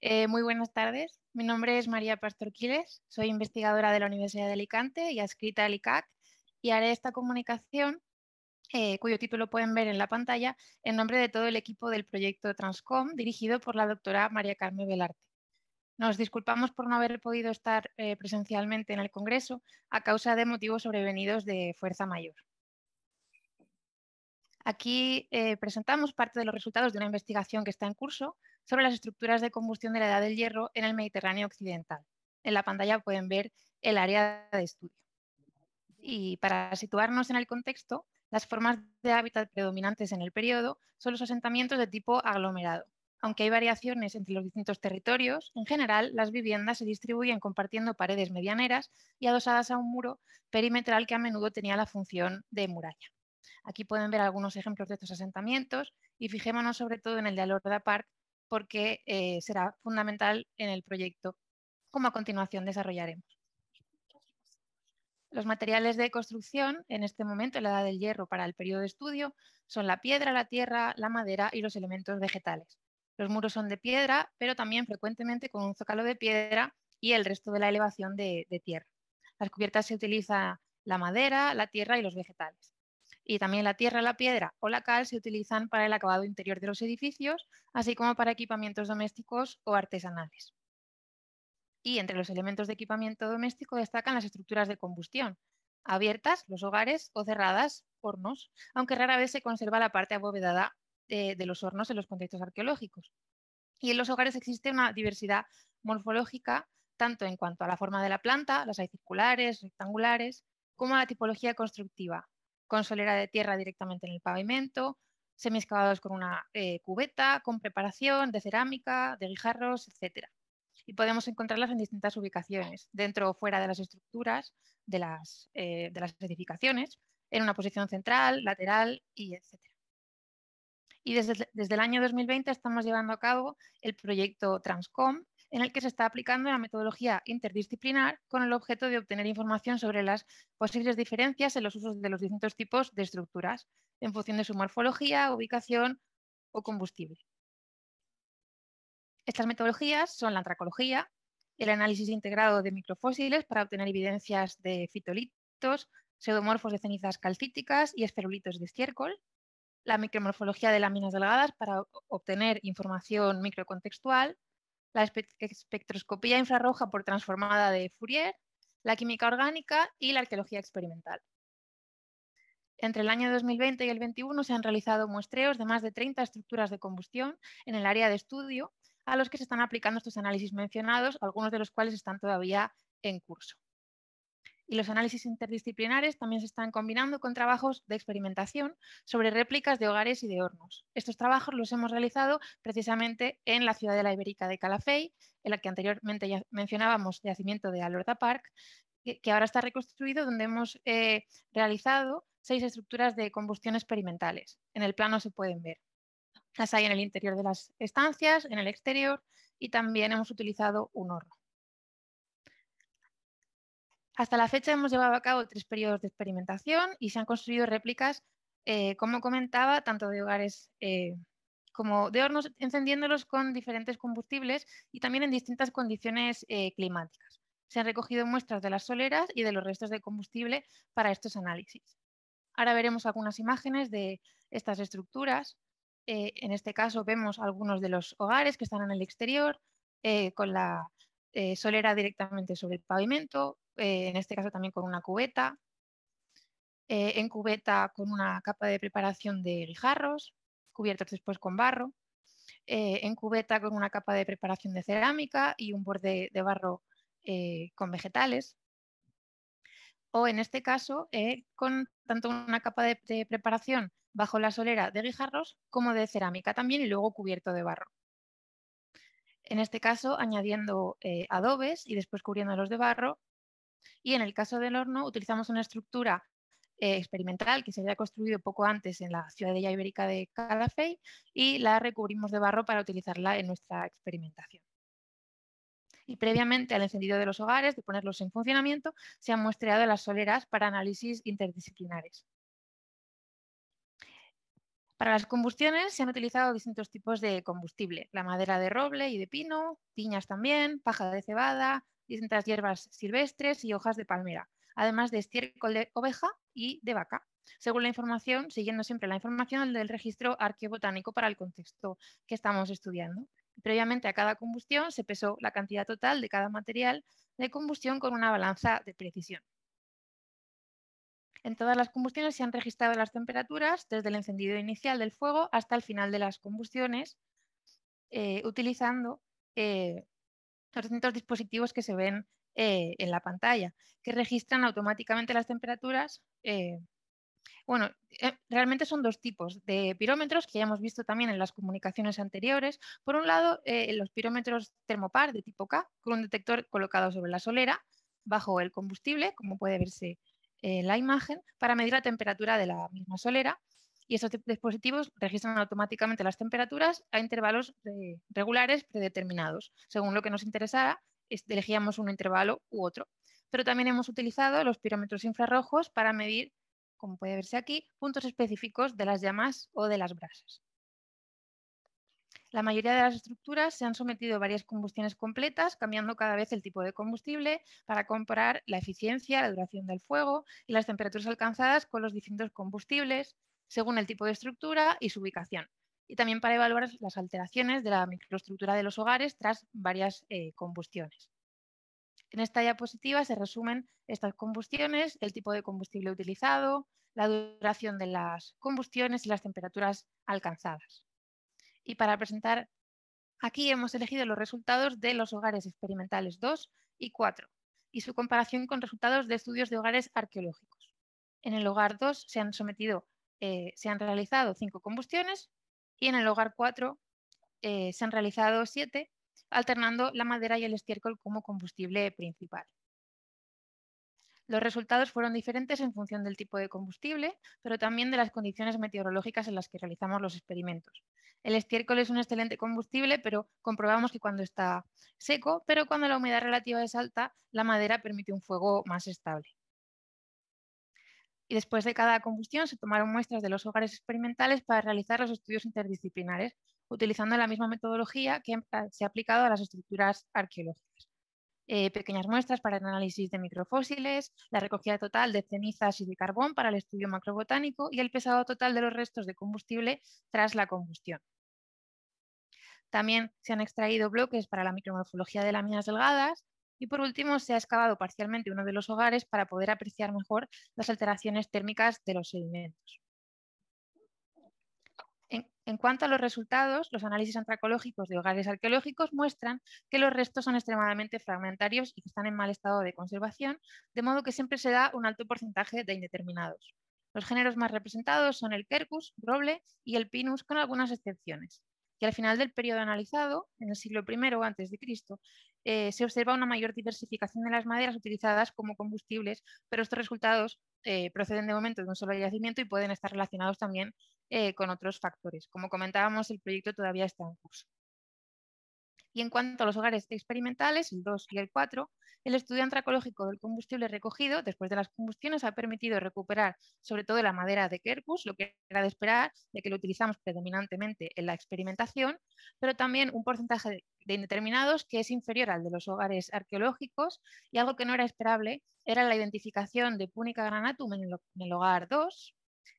Eh, muy buenas tardes. Mi nombre es María Pastor Quiles, soy investigadora de la Universidad de Alicante y adscrita al ICAC y haré esta comunicación, eh, cuyo título pueden ver en la pantalla, en nombre de todo el equipo del proyecto Transcom dirigido por la doctora María Carmen Velarte. Nos disculpamos por no haber podido estar eh, presencialmente en el Congreso a causa de motivos sobrevenidos de fuerza mayor. Aquí presentamos parte de los resultados de una investigación que está en curso sobre las estructuras de combustión de la Edad del Hierro en el Mediterráneo Occidental. En la pantalla pueden ver el área de estudio. Y para situarnos en el contexto, las formas de hábitat predominantes en el periodo son los asentamientos de tipo aglomerado. Aunque hay variaciones entre los distintos territorios, en general las viviendas se distribuyen compartiendo paredes medianeras y adosadas a un muro perimetral que a menudo tenía la función de muralla. Aquí pueden ver algunos ejemplos de estos asentamientos y fijémonos sobre todo en el de Alorda Park, porque eh, será fundamental en el proyecto, como a continuación desarrollaremos. Los materiales de construcción en este momento, en la edad del hierro para el periodo de estudio, son la piedra, la tierra, la madera y los elementos vegetales. Los muros son de piedra, pero también frecuentemente con un zócalo de piedra y el resto de la elevación de, de tierra. Las cubiertas se utiliza la madera, la tierra y los vegetales y también la tierra, la piedra o la cal se utilizan para el acabado interior de los edificios, así como para equipamientos domésticos o artesanales. Y entre los elementos de equipamiento doméstico destacan las estructuras de combustión, abiertas, los hogares, o cerradas, hornos, aunque rara vez se conserva la parte abovedada eh, de, los hornos en los contextos arqueológicos. Y en los hogares existe una diversidad morfológica, tanto en cuanto a la forma de la planta, las hay circulares, rectangulares, como a la tipología constructiva, con solera de tierra directamente en el pavimento, semiexcavados con una eh, cubeta, con preparación de cerámica, de guijarros, etc. Y podemos encontrarlas en distintas ubicaciones, dentro o fuera de las estructuras de las, eh, edificaciones, en una posición central, lateral y etc. Y desde, desde el año 2020 estamos llevando a cabo el proyecto Transcom, en el que se está aplicando la metodología interdisciplinar con el objeto de obtener información sobre las posibles diferencias en los usos de los distintos tipos de estructuras en función de su morfología, ubicación o combustible. Estas metodologías son la antracología, el análisis integrado de microfósiles para obtener evidencias de fitolitos, pseudomorfos de cenizas calcíticas y esferulitos de estiércol, la micromorfología de láminas delgadas para obtener información microcontextual, la espectroscopía infrarroja por transformada de Fourier, la química orgánica y la arqueología experimental. Entre el año 2020 y el 21 se han realizado muestreos de más de 30 estructuras de combustión en el área de estudio, a los que se están aplicando estos análisis mencionados, algunos de los cuales están todavía en curso y los análisis interdisciplinares también se están combinando con trabajos de experimentación sobre réplicas de hogares y de hornos. Estos trabajos los hemos realizado precisamente en la ciudad de la ibérica de Calafey, en la que anteriormente ya mencionábamos yacimiento de Alorda Park, que, ahora está reconstruido, donde hemos eh, realizado seis estructuras de combustión experimentales. En el plano se pueden ver. Las hay en el interior de las estancias, en el exterior y también hemos utilizado un horno. Hasta la fecha hemos llevado a cabo tres periodos de experimentación y se han construido réplicas, eh, como comentaba, tanto de hogares eh, como de hornos, encendiéndolos con diferentes combustibles y también en distintas condiciones eh, climáticas. Se han recogido muestras de las soleras y de los restos de combustible para estos análisis. Ahora veremos algunas imágenes de estas estructuras. en este caso vemos algunos de los hogares que están en el exterior, con la eh, solera directamente sobre el pavimento, eh, en este caso también con una cubeta, eh, en cubeta con una capa de preparación de guijarros, cubiertos después con barro, en cubeta con una capa de preparación de cerámica y un borde de barro con vegetales, o en este caso con tanto una capa de, de preparación bajo la solera de guijarros como de cerámica también y luego cubierto de barro en este caso añadiendo eh, adobes y después cubriéndolos de barro. Y en el caso del horno utilizamos una estructura eh, experimental que se había construido poco antes en la ciudad de ibérica de Calafey y la recubrimos de barro para utilizarla en nuestra experimentación. Y previamente al encendido de los hogares, de ponerlos en funcionamiento, se han muestreado las soleras para análisis interdisciplinares. Para las combustiones se han utilizado distintos tipos de combustible, la madera de roble y de pino, piñas también, paja de cebada, distintas hierbas silvestres y hojas de palmera, además de estiércol de oveja y de vaca. Según la información, siguiendo siempre la información del registro arqueobotánico para el contexto que estamos estudiando. Previamente a cada combustión se pesó la cantidad total de cada material de combustión con una balanza de precisión. En todas las combustiones se han registrado las temperaturas desde el encendido inicial del fuego hasta el final de las combustiones, eh, utilizando eh, los distintos dispositivos que se ven eh, en la pantalla, que registran automáticamente las temperaturas. bueno, realmente son dos tipos de pirómetros que ya hemos visto también en las comunicaciones anteriores. Por un lado, los pirómetros termopar de tipo K, con un detector colocado sobre la solera, bajo el combustible, como puede verse eh, la imagen para medir la temperatura de la misma solera y estos dispositivos registran automáticamente las temperaturas a intervalos eh, regulares predeterminados. Según lo que nos interesara, elegíamos un intervalo u otro. Pero también hemos utilizado los pirómetros infrarrojos para medir, como puede verse aquí, puntos específicos de las llamas o de las brasas. La mayoría de las estructuras se han sometido a varias combustiones completas, cambiando cada vez el tipo de combustible para comparar la eficiencia, la duración del fuego y las temperaturas alcanzadas con los distintos combustibles, según el tipo de estructura y su ubicación. Y también para evaluar las alteraciones de la microestructura de los hogares tras varias eh, combustiones. En esta diapositiva se resumen estas combustiones, el tipo de combustible utilizado, la duración de las combustiones y las temperaturas alcanzadas y para presentar aquí hemos elegido los resultados de los hogares experimentales 2 y 4 y su comparación con resultados de estudios de hogares arqueológicos. En el hogar 2 se han sometido, eh, se han realizado 5 combustiones y en el hogar 4 eh, se han realizado 7, alternando la madera y el estiércol como combustible principal. Los resultados fueron diferentes en función del tipo de combustible, pero también de las condiciones meteorológicas en las que realizamos los experimentos. El estiércol es un excelente combustible, pero comprobamos que cuando está seco, pero cuando la humedad relativa es alta, la madera permite un fuego más estable. Y después de cada combustión se tomaron muestras de los hogares experimentales para realizar los estudios interdisciplinares, utilizando la misma metodología que se ha aplicado a las estructuras arqueológicas. Eh, pequeñas muestras para el análisis de microfósiles, la recogida total de cenizas y de carbón para el estudio macrobotánico y el pesado total de los restos de combustible tras la combustión. También se han extraído bloques para la micromorfología de láminas delgadas y por último se ha excavado parcialmente uno de los hogares para poder apreciar mejor las alteraciones térmicas de los sedimentos. En, cuanto a los resultados, los análisis antracológicos de hogares arqueológicos muestran que los restos son extremadamente fragmentarios y que están en mal estado de conservación, de modo que siempre se da un alto porcentaje de indeterminados. Los géneros más representados son el quercus, roble y el pinus, con algunas excepciones que al final del periodo analizado, en el siglo I a.C., Cristo, eh, se observa una mayor diversificación de las maderas utilizadas como combustibles, pero estos resultados eh, proceden de momento de un solo yacimiento y pueden estar relacionados también eh, con otros factores. Como comentábamos, el proyecto todavía está en curso. Y en cuanto a los hogares experimentales, el 2 y el 4, el estudio antracológico del combustible recogido después de las combustiones ha permitido recuperar sobre todo la madera de Kerkus, lo que era de esperar, de que lo utilizamos predominantemente en la experimentación, pero también un porcentaje de indeterminados que es inferior al de los hogares arqueológicos y algo que no era esperable era la identificación de Punica granatum en el, hogar 2,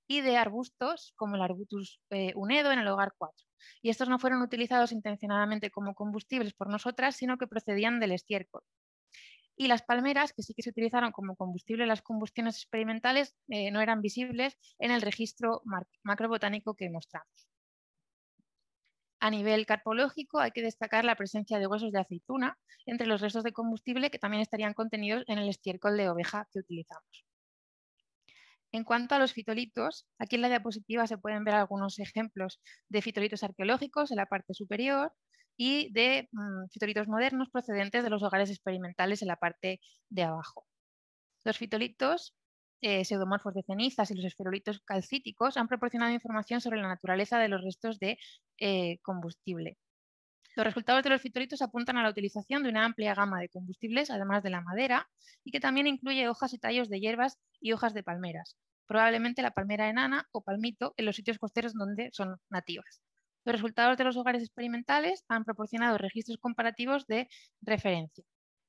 y de arbustos como el arbutus eh, unedo en el hogar 4. Y estos no fueron utilizados intencionadamente como combustibles por nosotras, sino que procedían del estiércol y las palmeras, que sí que se utilizaron como combustible en las combustiones experimentales, eh, no eran visibles en el registro macrobotánico que mostramos. A nivel carpológico hay que destacar la presencia de huesos de aceituna entre los restos de combustible que también estarían contenidos en el estiércol de oveja que utilizamos. En cuanto a los fitolitos, aquí en la diapositiva se pueden ver algunos ejemplos de fitolitos arqueológicos en la parte superior, y de mm, fitolitos modernos procedentes de los hogares experimentales en la parte de abajo. Los fitolitos eh, pseudomorfos de cenizas y los esferolitos calcíticos han proporcionado información sobre la naturaleza de los restos de eh, combustible. Los resultados de los fitolitos apuntan a la utilización de una amplia gama de combustibles, además de la madera, y que también incluye hojas y tallos de hierbas y hojas de palmeras, probablemente la palmera enana o palmito en los sitios costeros donde son nativas. Los resultados de los hogares experimentales han proporcionado registros comparativos de referencia,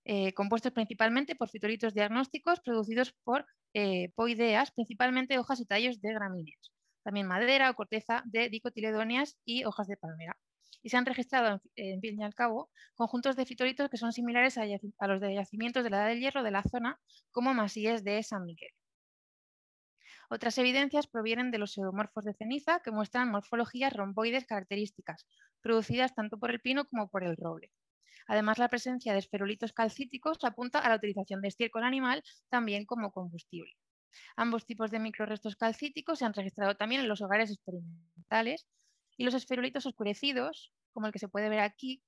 eh, compuestos principalmente por fitolitos diagnósticos producidos por eh, poideas, principalmente hojas y tallos de gramíneas, también madera o corteza de dicotiledonias y hojas de palmera. Y se han registrado, en, fin y al cabo, conjuntos de fitolitos que son similares a, los de yacimientos de la edad del hierro de la zona, como masíes de San Miguel. Otras evidencias provienen de los pseudomorfos de ceniza que muestran morfologías romboides características, producidas tanto por el pino como por el roble. Además, la presencia de esferulitos calcíticos apunta a la utilización de estiércol animal también como combustible. Ambos tipos de microrestos calcíticos se han registrado también en los hogares experimentales y los esferulitos oscurecidos, como el que se puede ver aquí,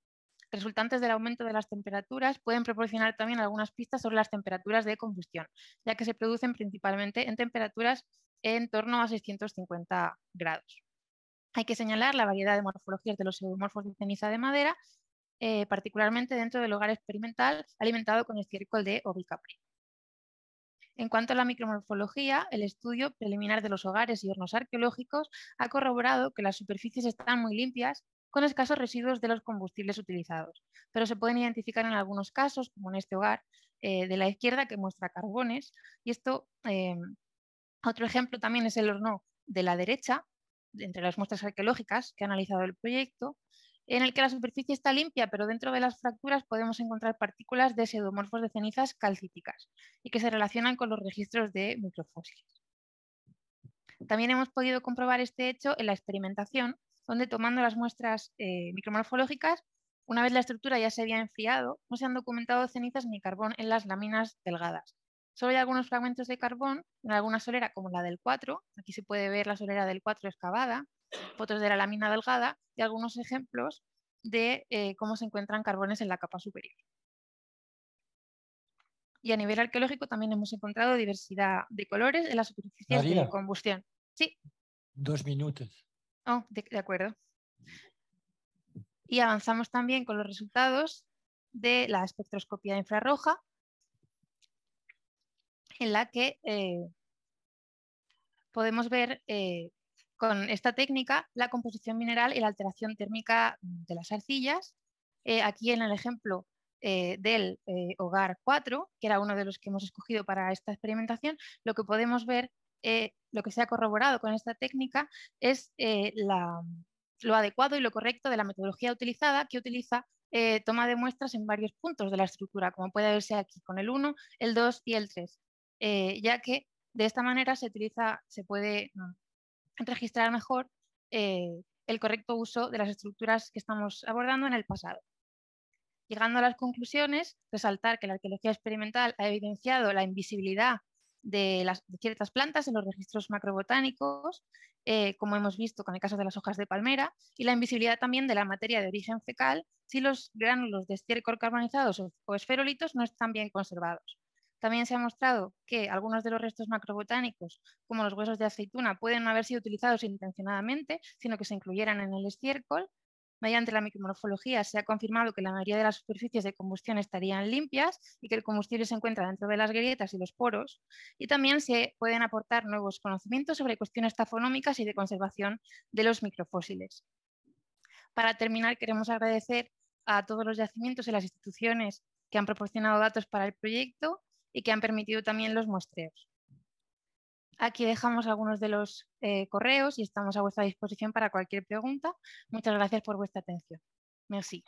resultantes del aumento de las temperaturas pueden proporcionar también algunas pistas sobre las temperaturas de combustión, ya que se producen principalmente en temperaturas en torno a 650 grados. Hay que señalar la variedad de morfologías de los pseudomorfos de ceniza de madera, eh, particularmente dentro del hogar experimental alimentado con estiércol de ovicapri. En cuanto a la micromorfología, el estudio preliminar de los hogares y hornos arqueológicos ha corroborado que las superficies están muy limpias con escasos residuos de los combustibles utilizados, pero se pueden identificar en algunos casos, como en este hogar eh, de la izquierda que muestra carbones. Y esto, eh, otro ejemplo también es el horno de la derecha, entre las muestras arqueológicas que ha analizado el proyecto, en el que la superficie está limpia, pero dentro de las fracturas podemos encontrar partículas de pseudomorfos de cenizas calcíticas y que se relacionan con los registros de microfósiles. También hemos podido comprobar este hecho en la experimentación donde tomando las muestras eh, micromorfológicas, una vez la estructura ya se había enfriado, no se han documentado cenizas ni carbón en las láminas delgadas. Solo hay algunos fragmentos de carbón en alguna solera como la del 4, aquí se puede ver la solera del 4 excavada, fotos de la lámina delgada y algunos ejemplos de eh, cómo se encuentran carbones en la capa superior. Y a nivel arqueológico también hemos encontrado diversidad de colores en las superficies de combustión. Sí. Dos minutos. Oh, de, acuerdo. Y avanzamos también con los resultados de la espectroscopía infrarroja, en la que eh, podemos ver eh, con esta técnica la composición mineral y la alteración térmica de las arcillas. Eh, aquí en el ejemplo del hogar 4, que era uno de los que hemos escogido para esta experimentación, lo que podemos ver eh, lo que se ha corroborado con esta técnica es eh, lo adecuado y lo correcto de la metodología utilizada que utiliza eh, toma de muestras en varios puntos de la estructura, como puede verse aquí con el 1, el 2 y el 3, ya que de esta manera se se puede mm, registrar mejor el correcto uso de las estructuras que estamos abordando en el pasado. Llegando a las conclusiones, resaltar que la arqueología experimental ha evidenciado la invisibilidad de, las, ciertas plantas en los registros macrobotánicos, eh, como hemos visto con el caso de las hojas de palmera, y la invisibilidad también de la materia de origen fecal si los gránulos de estiércol carbonizados o, o esferolitos no están bien conservados. También se ha mostrado que algunos de los restos macrobotánicos, como los huesos de aceituna, pueden no haber sido utilizados intencionadamente, sino que se incluyeran en el estiércol. Mediante la micromorfología se ha confirmado que la mayoría de las superficies de combustión estarían limpias y que el combustible se encuentra dentro de las grietas y los poros. Y también se pueden aportar nuevos conocimientos sobre cuestiones tafonómicas y de conservación de los microfósiles. Para terminar, queremos agradecer a todos los yacimientos y las instituciones que han proporcionado datos para el proyecto y que han permitido también los muestreos. Aquí dejamos algunos de los eh, correos y estamos a vuestra disposición para cualquier pregunta. Muchas gracias por vuestra atención. Merci.